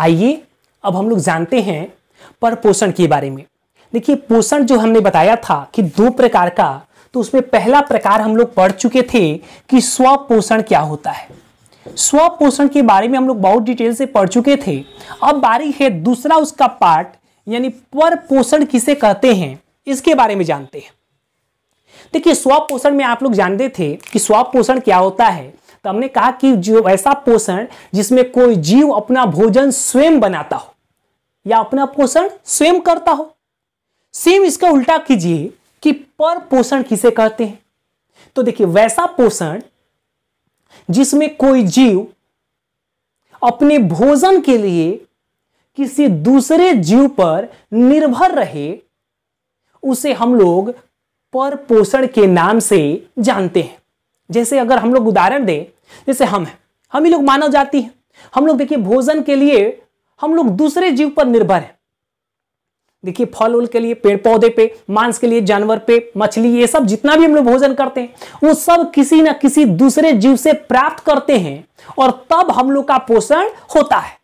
आइए अब हम लोग जानते हैं पर पोषण के बारे में देखिए पोषण जो हमने बताया था कि दो प्रकार का तो उसमें पहला प्रकार हम लोग पढ़ चुके थे कि स्वपोषण क्या होता है स्वपोषण के बारे में हम लोग बहुत डिटेल से पढ़ चुके थे अब बारी है दूसरा उसका पार्ट यानी पर पोषण किसे कहते हैं इसके बारे में जानते हैं देखिए स्वपोषण में आप लोग जानते थे कि स्वपोषण क्या होता है तो हमने कहा कि जो ऐसा पोषण जिसमें कोई जीव अपना भोजन स्वयं बनाता हो या अपना पोषण स्वयं करता हो सेम इसका उल्टा कीजिए कि पर पोषण किसे कहते हैं तो देखिए वैसा पोषण जिसमें कोई जीव अपने भोजन के लिए किसी दूसरे जीव पर निर्भर रहे उसे हम लोग पर पोषण के नाम से जानते हैं जैसे अगर हम लोग उदाहरण दें जैसे हम हैं हम ही लोग मानव जाति हैं हम लोग देखिए भोजन के लिए हम लोग दूसरे जीव पर निर्भर हैं देखिए फल उल के लिए पेड़ पौधे पे मांस के लिए जानवर पे मछली ये सब जितना भी हम लोग भोजन करते हैं वो सब किसी ना किसी दूसरे जीव से प्राप्त करते हैं और तब हम लोग का पोषण होता है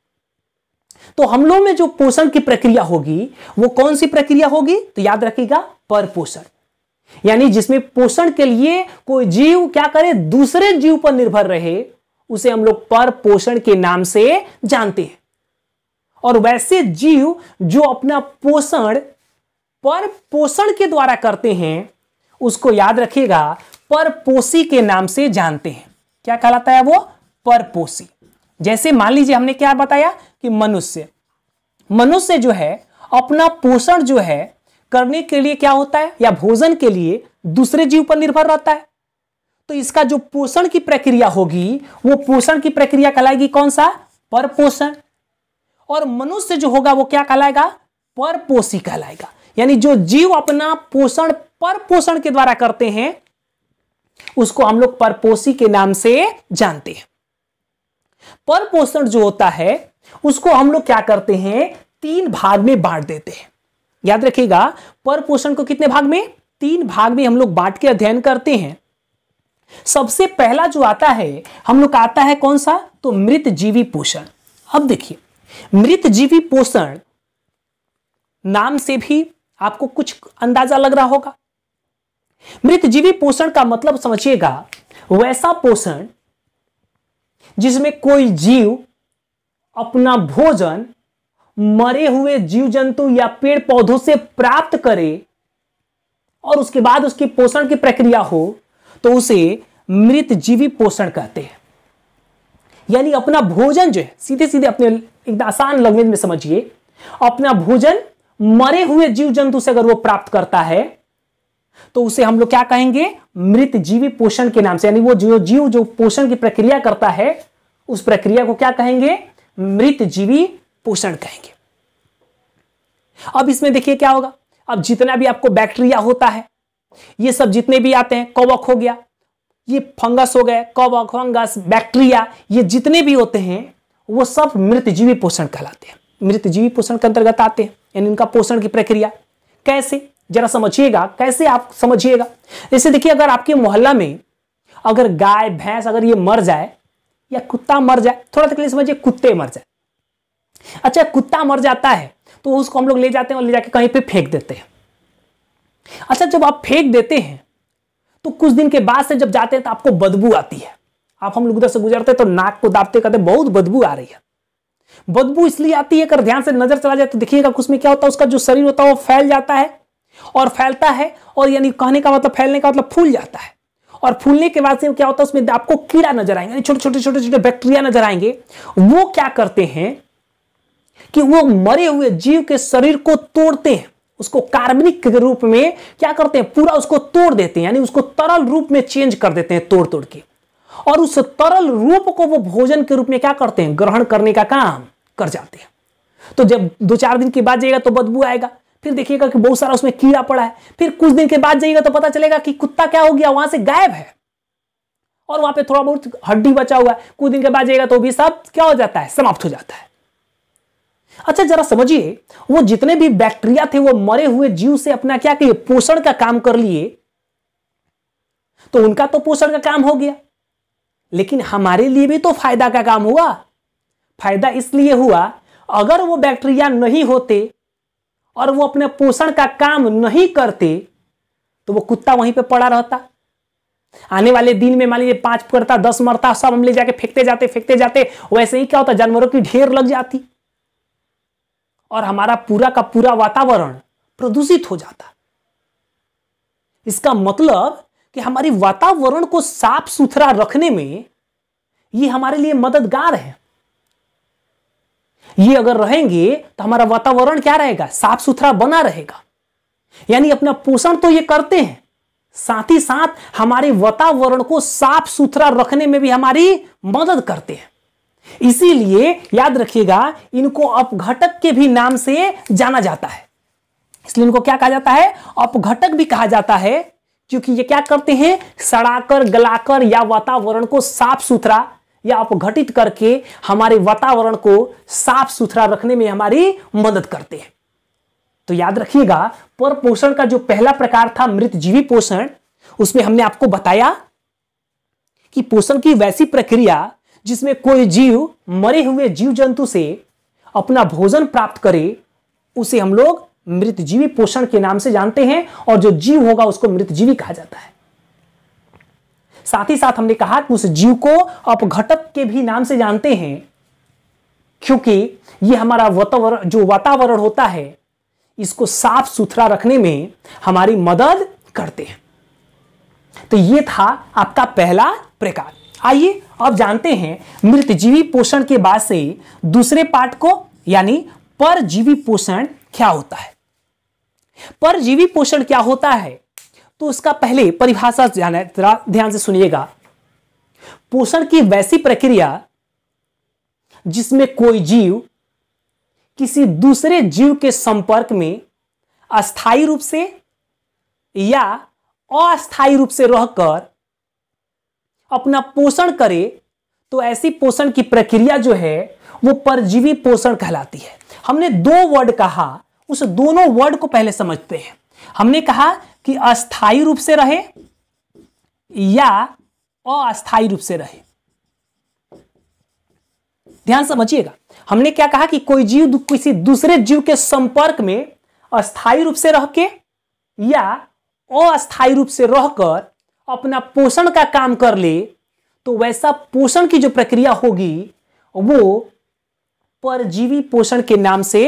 तो हम लोग में जो पोषण की प्रक्रिया होगी वो कौन सी प्रक्रिया होगी तो याद रखिएगा परपोषण यानी जिसमें पोषण के लिए कोई जीव क्या करे दूसरे जीव पर निर्भर रहे उसे हम लोग पर पोषण के नाम से जानते हैं और वैसे जीव जो अपना पोषण पर पोषण के द्वारा करते हैं उसको याद रखिएगा परपोषी के नाम से जानते हैं क्या कहलाता है वो परपोषी जैसे मान लीजिए हमने क्या बताया कि मनुष्य मनुष्य जो है अपना पोषण जो है करने के लिए क्या होता है या भोजन के लिए दूसरे जीव पर निर्भर रहता है तो इसका जो पोषण की प्रक्रिया होगी वो पोषण की प्रक्रिया कहलाएगी कौन सा परपोषण और मनुष्य जो होगा वो क्या कहलाएगा परपोषी कहलाएगा यानी जो जीव अपना पोषण परपोषण के द्वारा करते हैं उसको हम लोग परपोषी के नाम से जानते हैं परपोषण जो होता है उसको हम लोग क्या करते हैं तीन भाग में बांट देते हैं याद रखिएगा पर पोषण को कितने भाग में तीन भाग में हम लोग बांट के अध्ययन करते हैं सबसे पहला जो आता है हम लोग आता है कौन सा तो मृत जीवी पोषण अब देखिए मृत जीवी पोषण नाम से भी आपको कुछ अंदाजा लग रहा होगा मृत जीवी पोषण का मतलब समझिएगा वैसा पोषण जिसमें कोई जीव अपना भोजन मरे हुए जीव जंतु या पेड़ पौधों से प्राप्त करे और उसके बाद उसकी पोषण की प्रक्रिया हो तो उसे मृत जीवी पोषण कहते हैं यानी अपना भोजन जो है सीधे सीधे अपने एकदम आसान लैंग्वेज में समझिए अपना भोजन मरे हुए जीव जंतु से अगर वो प्राप्त करता है तो उसे हम लोग क्या कहेंगे मृत जीवी पोषण के नाम से यानी वो जो जीव जो पोषण की प्रक्रिया करता है उस प्रक्रिया को क्या कहेंगे मृत जीवी पोषण कहेंगे अब इसमें देखिए क्या होगा अब जितना भी आपको बैक्टीरिया होता है ये सब जितने भी आते हैं कवक हो गया ये फंगस हो गए कवक फंगस बैक्टीरिया ये जितने भी होते हैं वो सब मृत जीवी पोषण कहलाते हैं जीवी पोषण के अंतर्गत आते हैं यानी इनका पोषण की प्रक्रिया कैसे जरा समझिएगा कैसे आप समझिएगा जैसे देखिए अगर आपके मोहल्ला में अगर गाय भैंस अगर ये मर जाए या कुत्ता मर जाए थोड़ा तकलीफ समझिए कुत्ते मर जाए अच्छा कुत्ता मर जाता है तो उसको हम लोग ले जाते हैं और ले जाके कहीं पे फेंक देते हैं अच्छा जब आप फेंक देते हैं तो कुछ दिन के बाद से जब जाते हैं तो आपको बदबू आती है आप हम लोग उधर से गुजरते हैं तो नाक को दाबते करते बहुत बदबू आ रही है बदबू इसलिए आती है अगर ध्यान से नजर चला जाए तो देखिएगा उसमें क्या होता है उसका जो शरीर होता है वो फैल जाता है और फैलता है और यानी कहने का मतलब फैलने का मतलब फूल जाता है और फूलने के बाद से क्या होता है उसमें आपको कीड़ा नजर आएंगे छोटे छोटे छोटे छोटे बैक्टीरिया नजर आएंगे वो क्या करते हैं कि वो मरे हुए जीव के शरीर को तोड़ते हैं उसको कार्बनिक के रूप में क्या करते हैं पूरा उसको तोड़ देते हैं यानी उसको तरल रूप में चेंज कर देते हैं तोड़ तोड़ के और उस तरल रूप को वो भोजन के रूप में क्या करते हैं ग्रहण करने का काम कर जाते हैं तो जब दो चार दिन के बाद जाइएगा तो बदबू आएगा फिर देखिएगा कि बहुत सारा उसमें कीड़ा पड़ा है फिर कुछ दिन के बाद जाइएगा तो पता चलेगा कि कुत्ता क्या हो गया वहां से गायब है और वहां पे थोड़ा बहुत हड्डी बचा हुआ है कुछ दिन के बाद जाइएगा तो भी सब क्या हो जाता है समाप्त हो जाता है अच्छा जरा समझिए वो जितने भी बैक्टीरिया थे वो मरे हुए जीव से अपना क्या किए पोषण का काम कर लिए तो उनका तो पोषण का काम हो गया लेकिन हमारे लिए भी तो फायदा का काम हुआ फायदा इसलिए हुआ अगर वो बैक्टीरिया नहीं होते और वो अपने पोषण का काम नहीं करते तो वो कुत्ता वहीं पे पड़ा रहता आने वाले दिन में मान लीजिए पांच मरता दस मरता सब हम ले जाके फेंकते जाते फेंकते जाते वैसे ही क्या होता जानवरों की ढेर लग जाती और हमारा पूरा का पूरा वातावरण प्रदूषित हो जाता इसका मतलब कि हमारी वातावरण को साफ सुथरा रखने में ये हमारे लिए मददगार है ये अगर रहेंगे तो हमारा वातावरण क्या रहेगा साफ सुथरा बना रहेगा यानी अपना पोषण तो ये करते हैं साथ ही साथ हमारे वातावरण को साफ सुथरा रखने में भी हमारी मदद करते हैं इसीलिए याद रखिएगा इनको अपघटक के भी नाम से जाना जाता है इसलिए इनको क्या कहा जाता है अपघटक भी कहा जाता है क्योंकि ये क्या करते हैं सड़ाकर गलाकर या वातावरण को साफ सुथरा या अपघटित करके हमारे वातावरण को साफ सुथरा रखने में हमारी मदद करते हैं तो याद रखिएगा पर पोषण का जो पहला प्रकार था मृत जीवी पोषण उसमें हमने आपको बताया कि पोषण की वैसी प्रक्रिया जिसमें कोई जीव मरे हुए जीव जंतु से अपना भोजन प्राप्त करे उसे हम लोग मृत जीवी पोषण के नाम से जानते हैं और जो जीव होगा उसको मृत जीवी कहा जाता है साथ ही साथ हमने कहा कि उस जीव को अपघटक के भी नाम से जानते हैं क्योंकि ये हमारा वातावरण जो वातावरण होता है इसको साफ सुथरा रखने में हमारी मदद करते हैं तो ये था आपका पहला प्रकार आइए अब जानते हैं मृत जीवी पोषण के बाद से दूसरे पार्ट को यानी परजीवी पोषण क्या होता है परजीवी पोषण क्या होता है तो उसका पहले परिभाषा ध्यान से सुनिएगा पोषण की वैसी प्रक्रिया जिसमें कोई जीव किसी दूसरे जीव के संपर्क में अस्थायी रूप से या अस्थायी रूप से रहकर अपना पोषण करे तो ऐसी पोषण की प्रक्रिया जो है वो परजीवी पोषण कहलाती है हमने दो वर्ड कहा उस दोनों वर्ड को पहले समझते हैं हमने कहा कि अस्थाई रूप से रहे या अस्थाई रूप से रहे ध्यान समझिएगा हमने क्या कहा कि कोई जीव किसी दूसरे जीव के संपर्क में अस्थाई रूप से रह के या अस्थाई रूप से रहकर अपना पोषण का काम कर ले तो वैसा पोषण की जो प्रक्रिया होगी वो परजीवी पोषण के नाम से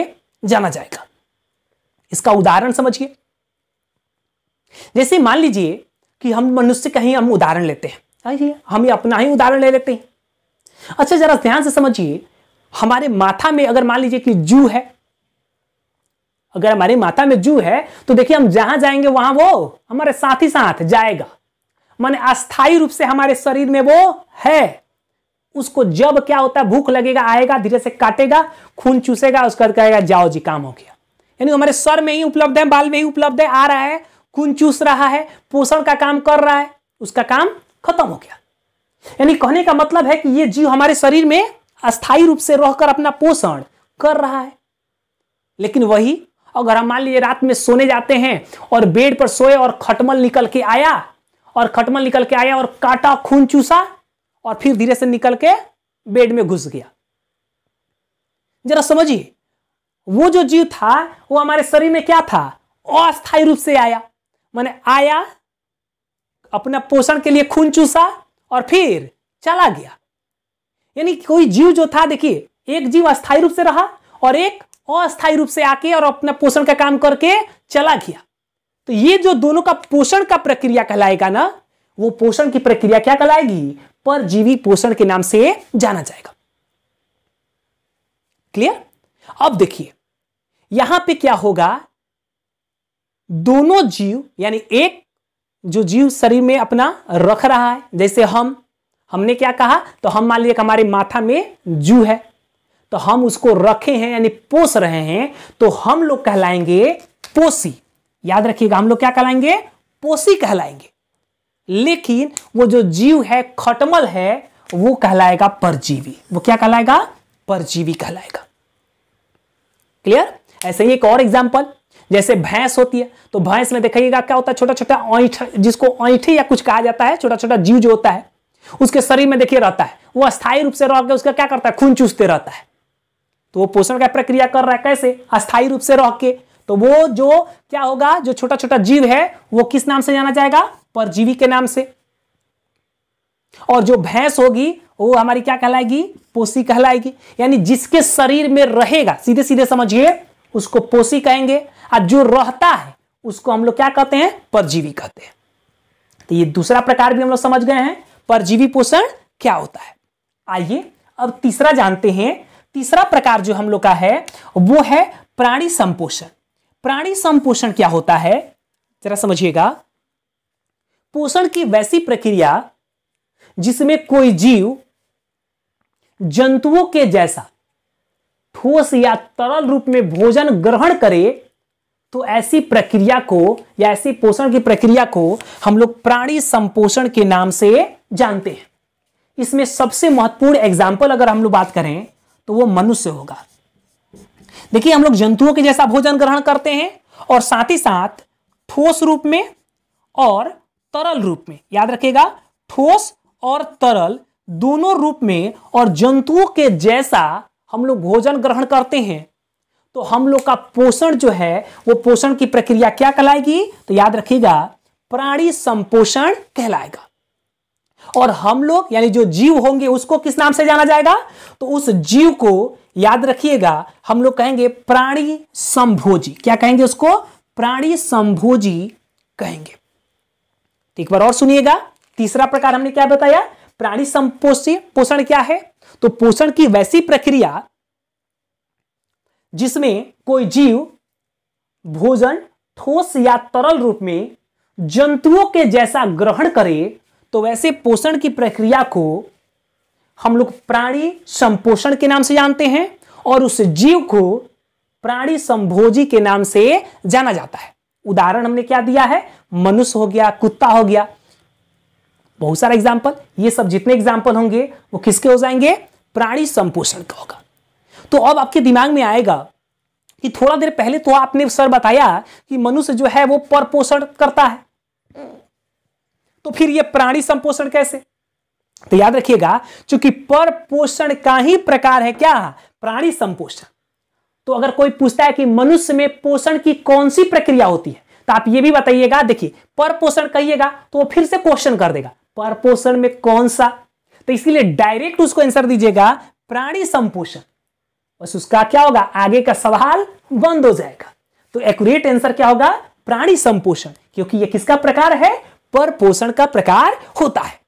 जाना जाएगा इसका उदाहरण समझिए जैसे मान लीजिए कि हम मनुष्य का ही हम उदाहरण लेते हैं हम अपना ही उदाहरण ले लेते हैं अच्छा जरा ध्यान से समझिए हमारे माथा में अगर मान लीजिए कि जू है अगर हमारे माथा में जू है तो देखिए हम जहां जाएंगे वहां वो हमारे साथ ही साथ जाएगा मन अस्थायी रूप से हमारे शरीर में वो है उसको जब क्या होता है भूख लगेगा आएगा धीरे से काटेगा खून चूसेगा उसका कहेगा जाओ जी काम हो गया यानी हमारे सर में ही उपलब्ध है बाल में ही उपलब्ध है आ रहा है खून चूस रहा है पोषण का काम कर रहा है उसका काम खत्म हो गया यानी कहने का मतलब है कि ये जीव हमारे शरीर में अस्थायी रूप से रहकर अपना पोषण कर रहा है लेकिन वही अगर हम मान लीजिए रात में सोने जाते हैं और बेड पर सोए और खटमल निकल के आया और खटमल निकल के आया और काटा खून चूसा और फिर धीरे से निकल के बेड में घुस गया जरा समझिए वो जो जीव था वो हमारे शरीर में क्या था अस्थायी रूप से आया मैंने आया अपना पोषण के लिए खून चूसा और फिर चला गया यानी कोई जीव जो था देखिए एक जीव अस्थायी रूप से रहा और एक अस्थायी रूप से आके और अपना पोषण का काम करके चला गया तो ये जो दोनों का पोषण का प्रक्रिया कहलाएगा ना वो पोषण की प्रक्रिया क्या कहलाएगी परजीवी पोषण के नाम से जाना जाएगा क्लियर अब देखिए यहां पे क्या होगा दोनों जीव यानी एक जो जीव शरीर में अपना रख रहा है जैसे हम हमने क्या कहा तो हम मान लिया हमारे माथा में जू है तो हम उसको रखे हैं यानी पोस रहे हैं तो हम लोग कहलाएंगे पोसी याद रखिएगा हम लोग क्या कहलाएंगे पोसी कहलाएंगे लेकिन वो जो जीव है खटमल है वो कहलाएगा परजीवी वो क्या कहलाएगा परजीवी कहलाएगा क्लियर ऐसे ही एक और एग्जाम्पल जैसे भैंस होती है तो भैंस में देखिएगा क्या होता है छोटा छोटा ऐठ जिसको ऐठी या कुछ कहा जाता है छोटा छोटा जीव जो होता है उसके शरीर में देखिए रहता है वो अस्थायी रूप से रह के उसका क्या करता है खून चूसते रहता है तो वो पोषण का प्रक्रिया कर रहा है कैसे अस्थायी रूप से रह के तो वो जो क्या होगा जो छोटा छोटा जीव है वो किस नाम से जाना जाएगा परजीवी के नाम से और जो भैंस होगी वो हमारी क्या कहलाएगी पोसी कहलाएगी यानी जिसके शरीर में रहेगा सीधे सीधे समझिए उसको पोसी कहेंगे और जो रहता है उसको हम लोग क्या कहते हैं परजीवी कहते हैं तो ये दूसरा प्रकार भी हम लोग समझ गए हैं परजीवी पोषण क्या होता है आइए अब तीसरा जानते हैं तीसरा प्रकार जो हम लोग का है वो है प्राणी संपोषण प्राणी संपोषण क्या होता है जरा समझिएगा पोषण की वैसी प्रक्रिया जिसमें कोई जीव जंतुओं के जैसा ठोस या तरल रूप में भोजन ग्रहण करे तो ऐसी प्रक्रिया को या ऐसी पोषण की प्रक्रिया को हम लोग प्राणी संपोषण के नाम से जानते हैं इसमें सबसे महत्वपूर्ण एग्जाम्पल अगर हम लोग बात करें तो वो मनुष्य होगा देखिए हम लोग जंतुओं के जैसा भोजन ग्रहण करते हैं और साथ ही साथ ठोस रूप में और तरल रूप में याद रखेगा ठोस और तरल दोनों रूप में और जंतुओं के जैसा हम लोग भोजन ग्रहण करते हैं तो हम लोग का पोषण जो है वो पोषण की प्रक्रिया क्या कहलाएगी तो याद रखिएगा प्राणी संपोषण कहलाएगा और हम लोग यानी जो जीव होंगे उसको किस नाम से जाना जाएगा तो उस जीव को याद रखिएगा हम लोग कहेंगे प्राणी संभोजी क्या कहेंगे उसको प्राणी संभोजी कहेंगे तो एक बार और सुनिएगा तीसरा प्रकार हमने क्या बताया प्राणी संपोषी पोषण क्या है तो पोषण की वैसी प्रक्रिया जिसमें कोई जीव भोजन ठोस या तरल रूप में जंतुओं के जैसा ग्रहण करे तो वैसे पोषण की प्रक्रिया को हम लोग प्राणी संपोषण के नाम से जानते हैं और उस जीव को प्राणी संभोजी के नाम से जाना जाता है उदाहरण हमने क्या दिया है मनुष्य हो गया कुत्ता हो गया बहुत सारा एग्जाम्पल ये सब जितने एग्जाम्पल होंगे वो किसके हो जाएंगे प्राणी संपोषण का होगा तो अब आपके दिमाग में आएगा कि थोड़ा देर पहले तो आपने सर बताया कि मनुष्य जो है वो परपोषण करता है तो फिर ये प्राणी संपोषण कैसे तो याद रखिएगा चूंकि पर पोषण का ही प्रकार है क्या प्राणी संपोषण तो अगर कोई पूछता है कि मनुष्य में पोषण की कौन सी प्रक्रिया होती है तो आप यह भी बताइएगा देखिए पर पोषण कहिएगा तो वो फिर से क्वेश्चन कर देगा पर पोषण में कौन सा तो इसीलिए डायरेक्ट उसको आंसर दीजिएगा प्राणी संपोषण बस उसका क्या होगा आगे का सवाल बंद हो जाएगा तो एक्यूरेट आंसर क्या होगा प्राणी संपोषण क्योंकि यह किसका प्रकार है पर पोषण का प्रकार होता है